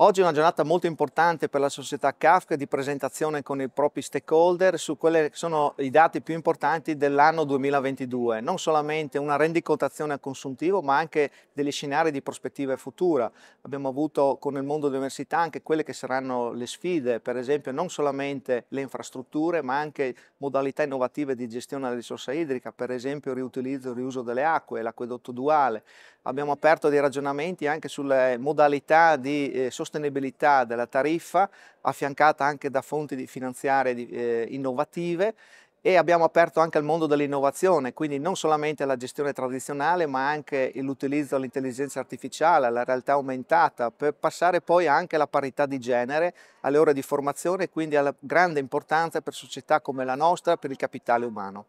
Oggi è una giornata molto importante per la società Kafka di presentazione con i propri stakeholder su quelli che sono i dati più importanti dell'anno 2022, non solamente una rendicontazione a consuntivo ma anche degli scenari di prospettiva futura. Abbiamo avuto con il mondo dell'università anche quelle che saranno le sfide, per esempio non solamente le infrastrutture ma anche modalità innovative di gestione della risorsa idrica, per esempio il riutilizzo e il riuso delle acque, l'acquedotto duale. Abbiamo aperto dei ragionamenti anche sulle modalità di eh, sostenibilità della tariffa, affiancata anche da fonti finanziarie eh, innovative e abbiamo aperto anche al mondo dell'innovazione, quindi non solamente la gestione tradizionale, ma anche l'utilizzo dell'intelligenza artificiale, alla realtà aumentata, per passare poi anche alla parità di genere, alle ore di formazione, quindi alla grande importanza per società come la nostra, per il capitale umano.